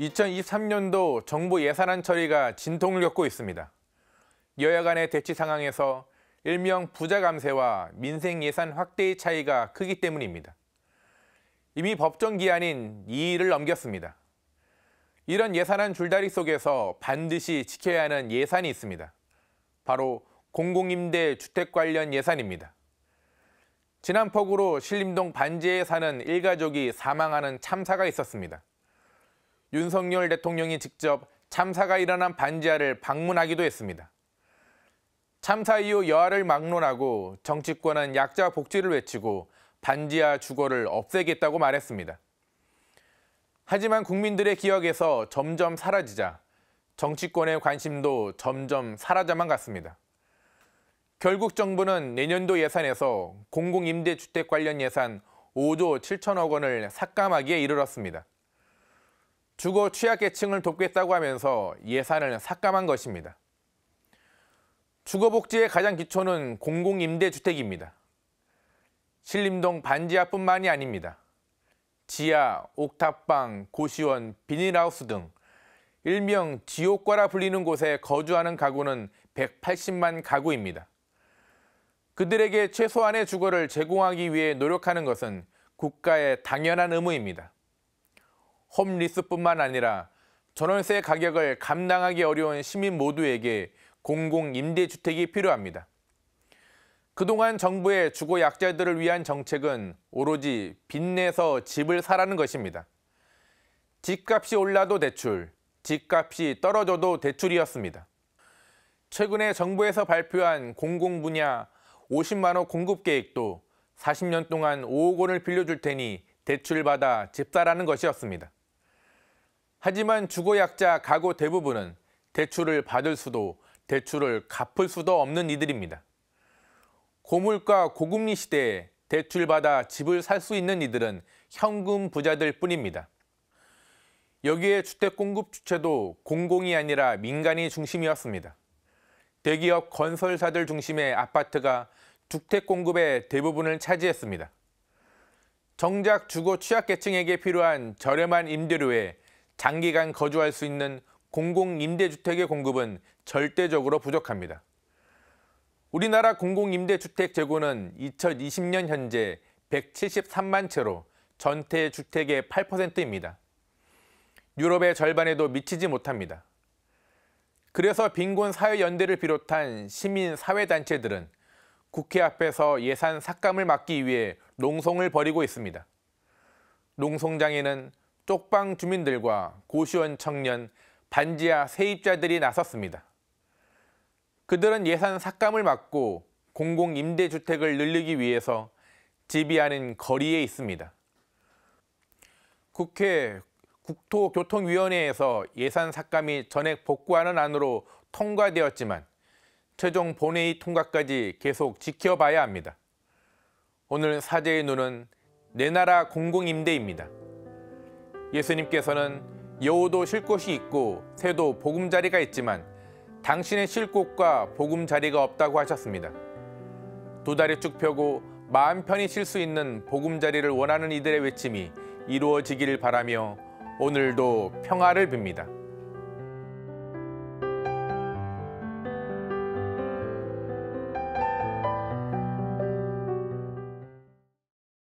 2023년도 정부 예산안 처리가 진통을 겪고 있습니다. 여야 간의 대치 상황에서 일명 부자 감세와 민생 예산 확대의 차이가 크기 때문입니다. 이미 법정 기한인 2일을 넘겼습니다. 이런 예산안 줄다리 속에서 반드시 지켜야 하는 예산이 있습니다. 바로 공공임대 주택 관련 예산입니다. 지난 폭우로 신림동 반지에 사는 일가족이 사망하는 참사가 있었습니다. 윤석열 대통령이 직접 참사가 일어난 반지하를 방문하기도 했습니다. 참사 이후 여하를 막론하고 정치권은 약자 복지를 외치고 반지하 주거를 없애겠다고 말했습니다. 하지만 국민들의 기억에서 점점 사라지자 정치권의 관심도 점점 사라져만 갔습니다. 결국 정부는 내년도 예산에서 공공임대주택 관련 예산 5조 7천억 원을 삭감하기에 이르렀습니다. 주거 취약계층을 돕겠다고 하면서 예산을 삭감한 것입니다. 주거복지의 가장 기초는 공공임대주택입니다. 신림동 반지하뿐만이 아닙니다. 지하, 옥탑방, 고시원, 비닐하우스 등 일명 지옥과라 불리는 곳에 거주하는 가구는 180만 가구입니다. 그들에게 최소한의 주거를 제공하기 위해 노력하는 것은 국가의 당연한 의무입니다. 홈리스뿐만 아니라 전월세 가격을 감당하기 어려운 시민 모두에게 공공임대주택이 필요합니다. 그동안 정부의 주거 약자들을 위한 정책은 오로지 빚내서 집을 사라는 것입니다. 집값이 올라도 대출, 집값이 떨어져도 대출이었습니다. 최근에 정부에서 발표한 공공 분야 50만 원 공급 계획도 40년 동안 5억 원을 빌려줄 테니 대출받아 집 사라는 것이었습니다. 하지만 주거약자 가구 대부분은 대출을 받을 수도 대출을 갚을 수도 없는 이들입니다. 고물가 고금리 시대에 대출받아 집을 살 수 있는 이들은 현금 부자들 뿐입니다. 여기에 주택 공급 주체도 공공이 아니라 민간이 중심이었습니다. 대기업 건설사들 중심의 아파트가 주택 공급의 대부분을 차지했습니다. 정작 주거 취약계층에게 필요한 저렴한 임대료에 장기간 거주할 수 있는 공공임대주택의 공급은 절대적으로 부족합니다. 우리나라 공공임대주택 재고는 2020년 현재 173만 채로 전체 주택의 8%입니다. 유럽의 절반에도 미치지 못합니다. 그래서 빈곤 사회연대를 비롯한 시민 사회단체들은 국회 앞에서 예산 삭감을 막기 위해 농성을 벌이고 있습니다. 농성장에는 쪽방 주민들과 고시원 청년, 반지하 세입자들이 나섰습니다. 그들은 예산 삭감을 막고 공공임대주택을 늘리기 위해서 집이 아닌 거리에 있습니다. 국회 국토교통위원회에서 예산 삭감이 전액 복구하는 안으로 통과되었지만 최종 본회의 통과까지 계속 지켜봐야 합니다. 오늘 사제의 눈은 내 나라 공공임대입니다. 예수님께서는 여우도 쉴 곳이 있고 새도 보금자리가 있지만 당신의 쉴 곳과 보금자리가 없다고 하셨습니다. 두 다리 쭉 펴고 마음 편히 쉴 수 있는 보금자리를 원하는 이들의 외침이 이루어지기를 바라며 오늘도 평화를 빕니다.